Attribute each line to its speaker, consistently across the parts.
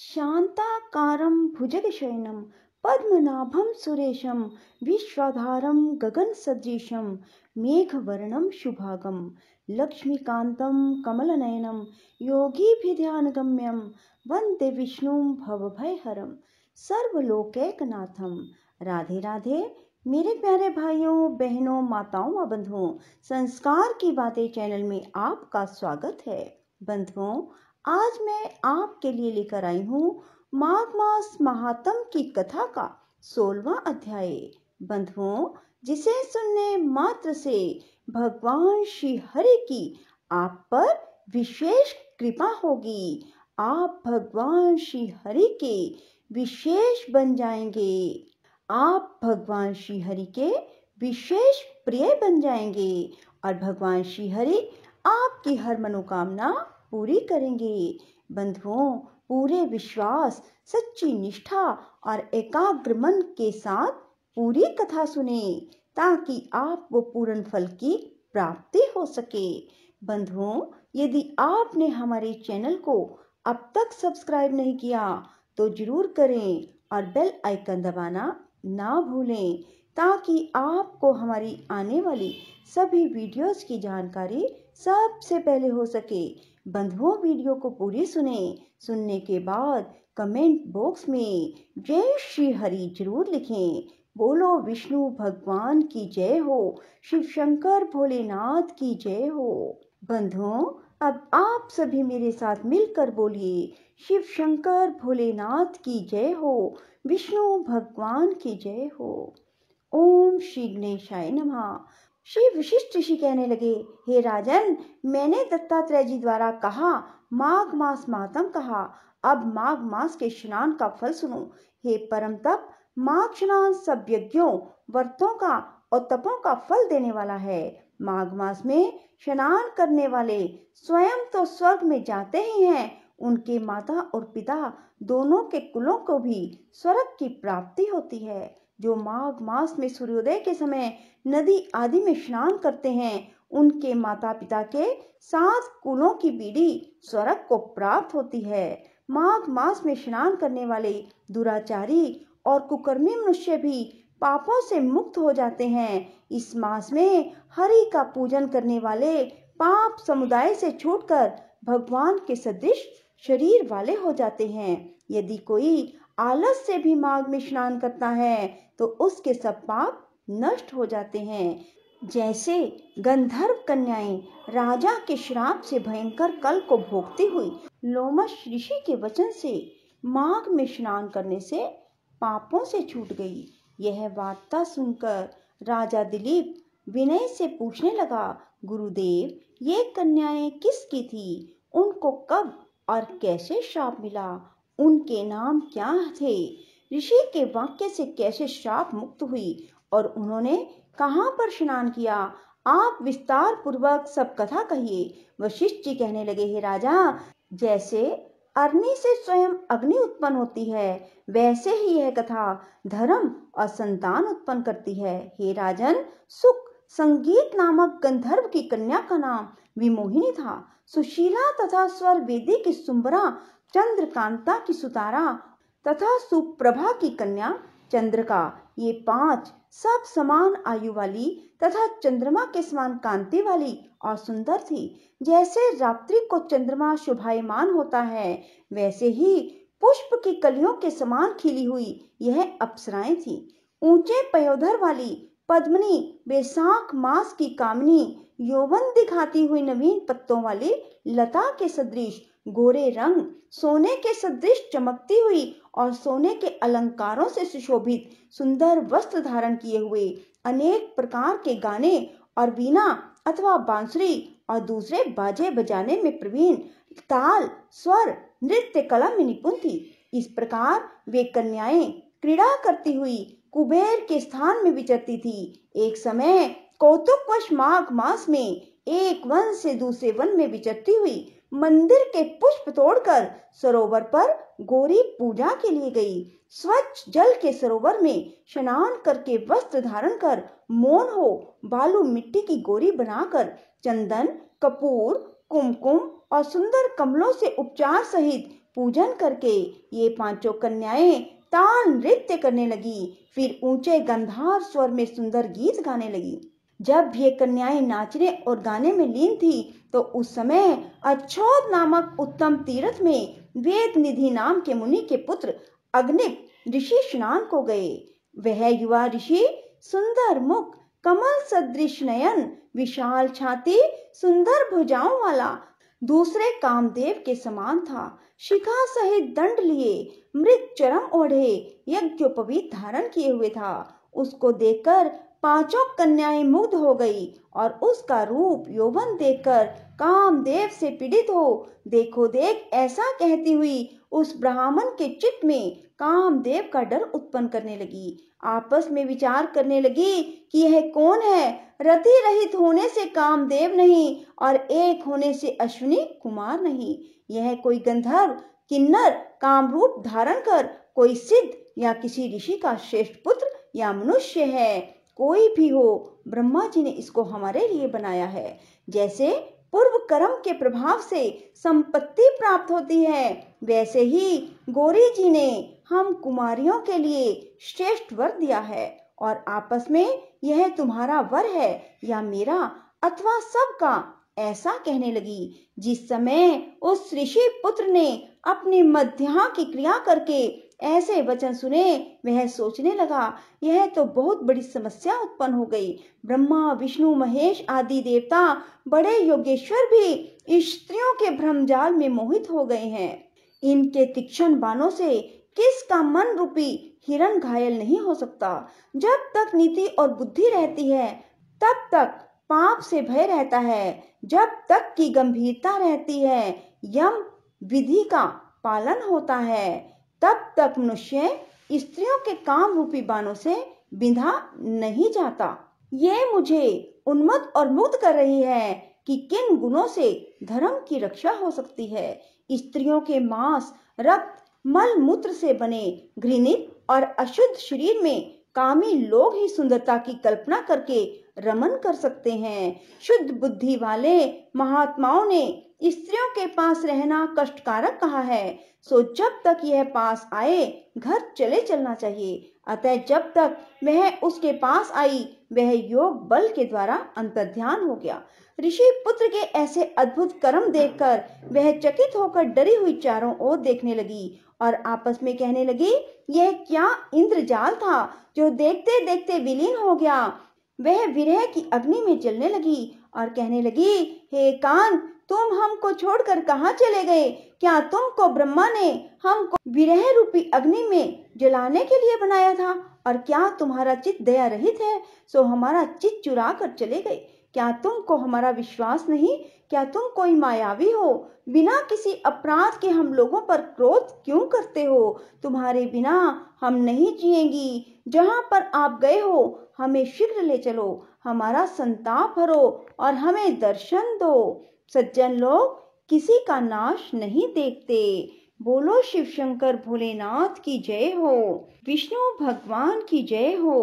Speaker 1: शान्ताकारं भुजगशयनं पद्मनाभं सुरेशं विश्वाधारं गगनसदृशं मेघवर्णं शुभागं लक्ष्मीकान्तं कमलनयनं योगीभिध्यानगम्यं वन्दे विष्णुं भवभयहरं सर्वलोकैकनाथं राधे राधे मेरे प्यारे भाइयों बहनों माताओं व बंधुओं संस्कार की बातें चैनल में आपका स्वागत है बंधुओं आज मैं आपके लिए लेकर आई हूँ माघ मास महात्म की कथा का सोलवा अध्याय बंधुओं जिसे सुनने मात्र से भगवान श्री हरि की आप पर विशेष कृपा होगी आप भगवान श्री हरि के विशेष बन जाएंगे आप भगवान श्री हरि के विशेष प्रिय बन जाएंगे और भगवान श्री हरि आपकी हर मनोकामना पूरी करेंगे बंधुओं पूरे विश्वास सच्ची निष्ठा और एकाग्र मन के साथ पूरी कथा सुने ताकि आप वो पूर्ण फल की प्राप्ति हो सके बंधुओं यदि आपने हमारे चैनल को अब तक सब्सक्राइब नहीं किया तो जरूर करें और बेल आइकन दबाना ना भूलें ताकि आपको हमारी आने वाली सभी वीडियोस की जानकारी सबसे पहले हो सके बंधुओं वीडियो को पूरी सुने सुनने के बाद कमेंट बॉक्स में जय श्री हरि जरूर लिखें बोलो विष्णु भगवान की जय हो शिव शंकर भोलेनाथ की जय हो बंधुओं अब आप सभी मेरे साथ मिलकर बोलिए शिव शंकर भोलेनाथ की जय हो विष्णु भगवान की जय हो ओम श्री गणेशाय नमः श्री विशिष्ट ऋषि कहने लगे हे राजन मैंने दत्तात्रेय जी द्वारा कहा माघ मास मातम कहा अब माघ मास के स्नान का फल सुनो हे परम तप माघ स्नान सब यज्ञों व्रतों का और तपों का फल देने वाला है माघ मास में स्नान करने वाले स्वयं तो स्वर्ग में जाते ही हैं उनके माता और पिता दोनों के कुलों को भी स्वर्ग की प्राप्ति होती है जो माघ मास में सूर्योदय के समय नदी आदि में स्नान करते हैं उनके माता पिता के सात कुलों की पीढ़ी स्वर्ग को प्राप्त होती है माघ मास में स्नान करने वाले दुराचारी और कुकर्मी मनुष्य भी पापों से मुक्त हो जाते हैं इस मास में हरि का पूजन करने वाले पाप समुदाय से छूटकर भगवान के सदृश शरीर वाले हो जाते हैं यदि कोई आलस से भी माघ में स्नान करता है तो उसके सब पाप नष्ट हो जाते हैं जैसे गंधर्व कन्याएं राजा के श्राप से भयंकर कल को भोगती हुई लोमश ऋषि के वचन से माघ में स्नान करने से पापों से छूट गई यह वार्ता सुनकर राजा दिलीप विनय से पूछने लगा गुरुदेव ये कन्याएं किसकी थी उनको कब और कैसे श्राप मिला उनके नाम क्या थे ऋषि के वाक्य से कैसे श्राप मुक्त हुई और उन्होंने कहाँ पर स्नान किया आप विस्तार पूर्वक सब कथा कहिए वशिष्ठ जी कहने लगे हे राजा जैसे अग्नि से स्वयं अग्नि उत्पन्न होती है वैसे ही यह कथा धर्म और संतान उत्पन्न करती है हे राजन सुख संगीत नामक गंधर्व की कन्या का नाम विमोहिनी था सुशीला तथा स्वर वेदी की सुंबरा चंद्रकांता की सुतारा तथा सुप्रभा की कन्या चंद्रका ये पांच सब समान आयु वाली तथा चंद्रमा के समान कांति वाली और सुंदर थी जैसे रात्रि को चंद्रमा शुभायमान होता है वैसे ही पुष्प की कलियों के समान खिली हुई यह अप्सराएं थी ऊंचे पयोधर वाली पद्मनी बेसाख मास की कामनी यौवन दिखाती हुई नवीन पत्तों वाली लता के सदृश गोरे रंग सोने के सदृश चमकती हुई और सोने के अलंकारों से सुशोभित सुंदर वस्त्र धारण किए हुए अनेक प्रकार के गाने और बीना अथवा बांसुरी और दूसरे बाजे बजाने में प्रवीण ताल स्वर नृत्य कला में निपुण थी इस प्रकार वे कन्याएं क्रीड़ा करती हुई कुबेर के स्थान में विचरती थी एक समय कौतुकवश माघ मास में एक वन से दूसरे वन में विचरती हुई मंदिर के पुष्प तोड़कर सरोवर पर गोरी पूजा के लिए गई स्वच्छ जल के सरोवर में स्नान करके वस्त्र धारण कर मोन हो बालू मिट्टी की गोरी बनाकर चंदन कपूर कुमकुम और सुंदर कमलों से उपचार सहित पूजन करके ये पांचों कन्याएं ताल नृत्य करने लगी फिर ऊंचे गंधार स्वर में सुंदर गीत गाने लगी जब ये कन्याएं नाचने और गाने में लीन थी तो उस समय अच्छोद नामक उत्तम तीर्थ में वेद निधि नाम के मुनि के पुत्र अग्नि ऋषि स्नान को गए वह युवा ऋषि सुंदर मुख कमल सदृश नयन विशाल छाती सुंदर भुजाओं वाला दूसरे कामदेव के समान था शिखा सहित दंड लिए मृत चरम ओढ़े यज्ञोपवीत धारण किए हुए था उसको देखकर पांचों कन्याएं मुग्ध हो गई और उसका रूप यौवन देखकर कामदेव से पीड़ित हो देखो देख ऐसा कहती हुई उस ब्राह्मण के चित्त में कामदेव का डर उत्पन्न करने लगी आपस में विचार करने लगी कि यह कौन है रति रहित होने से कामदेव नहीं और एक होने से अश्विनी कुमार नहीं यह कोई गंधर्व किन्नर कामरूप धारण कर कोई सिद्ध या किसी ऋषि का श्रेष्ठ पुत्र या मनुष्य है कोई भी हो ब्रह्मा जी ने इसको हमारे लिए बनाया है जैसे पूर्व कर्म के प्रभाव से संपत्ति प्राप्त होती है वैसे ही गौरी जी ने हम कुमारियों के लिए श्रेष्ठ वर दिया है और आपस में यह तुम्हारा वर है या मेरा अथवा सबका ऐसा कहने लगी जिस समय उस ऋषि पुत्र ने अपने मध्या की क्रिया करके ऐसे वचन सुने वह सोचने लगा यह तो बहुत बड़ी समस्या उत्पन्न हो गई ब्रह्मा विष्णु महेश आदि देवता बड़े योगेश्वर भी स्त्रियों के भ्रमजाल में मोहित हो गए हैं इनके तीक्ष्ण बाणों से का मन रूपी हिरण घायल नहीं हो सकता जब तक नीति और बुद्धि रहती है तब तक पाप से भय रहता है जब तक की गंभीरता रहती है यम विधि का पालन होता है तब तक मनुष्य स्त्रियों के काम रूपी बाणों से बिंधा नहीं जाता ये मुझे उन्मत और मुक्त कर रही है कि किन गुणों से धर्म की रक्षा हो सकती है स्त्रियों के मांस रक्त मल मूत्र से बने घृणित और अशुद्ध शरीर में कामी लोग ही सुंदरता की कल्पना करके रमन कर सकते हैं शुद्ध बुद्धि वाले महात्माओं ने स्त्रियों के पास रहना कष्टकारक कहा है सो जब तक यह पास आए घर चले चलना चाहिए अतः जब तक वह उसके पास आई वह योग बल के द्वारा अंतर ध्यान हो गया ऋषि पुत्र के ऐसे अद्भुत कर्म देखकर वह चकित होकर डरी हुई चारों ओर देखने लगी और आपस में कहने लगी यह क्या इंद्रजाल था जो देखते देखते विलीन हो गया वह विरह की अग्नि में जलने लगी और कहने लगी हे कान तुम हमको छोड़कर कहाँ चले गए क्या तुमको ब्रह्मा ने हमको विरह रूपी अग्नि में जलाने के लिए बनाया था और क्या तुम्हारा चित दया रहित है सो हमारा चित चुरा कर चले गए क्या तुमको हमारा विश्वास नहीं क्या तुम कोई मायावी हो बिना किसी अपराध के हम लोगों पर क्रोध क्यों करते हो तुम्हारे बिना हम नहीं जिएंगी जहाँ पर आप गए हो हमें शीघ्र ले चलो हमारा संताप भरो और हमें दर्शन दो सज्जन लोग किसी का नाश नहीं देखते बोलो शिव शंकर भोलेनाथ की जय हो विष्णु भगवान की जय
Speaker 2: हो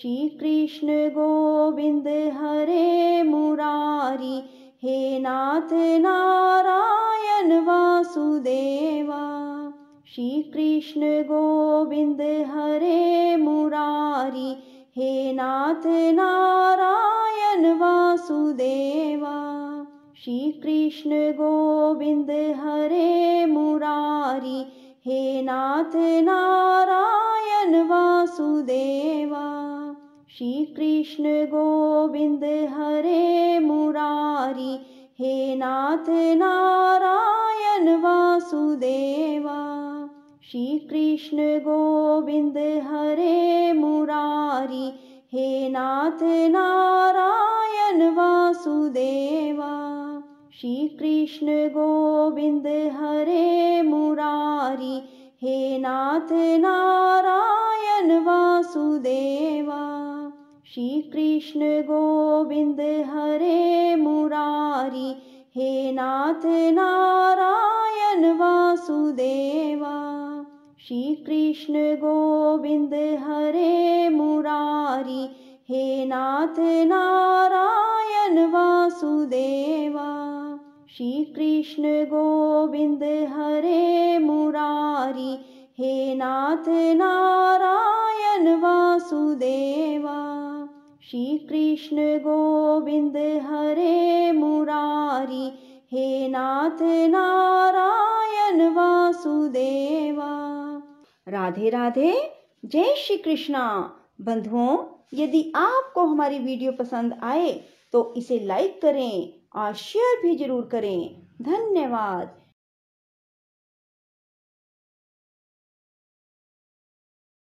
Speaker 2: श्री कृष्ण गोविंद हरे मुरारी हे नाथ नारायण वासुदेवा श्री कृष्ण गोविंद हरे मुरारी हे नाथ नारायण वासुदेवा श्रीकृष्ण गोविन्द हरे मुरारी हे नाथ नारायण वासुदेवा श्रीकृष्ण गोविन्द हरे मुरारी हे नाथ नारायण वासुदेवा श्रीकृष्ण गोविन्द हरे मुरारी हे नाथ नारायण वासुदेवा श्रीकृष्ण गोविन्द हरे मुरारी हे नाथ नारायण वासुदेवा श्रीकृष्ण गोविन्द हरे मुरारी हे नाथ नारायण वासुदेवा श्रीकृष्ण गोविन्द हरे मुरारी हे नाथ नारायण श्री कृष्ण गोविंद हरे मुरारी हे नाथ नारायण वासुदेवा श्री कृष्ण गोविंद हरे मुरारी हे नाथ नारायण वासुदेवा राधे राधे जय श्री कृष्णा
Speaker 1: बंधुओं यदि आपको हमारी वीडियो पसंद आए तो इसे लाइक करें और शेयर भी जरूर करें धन्यवाद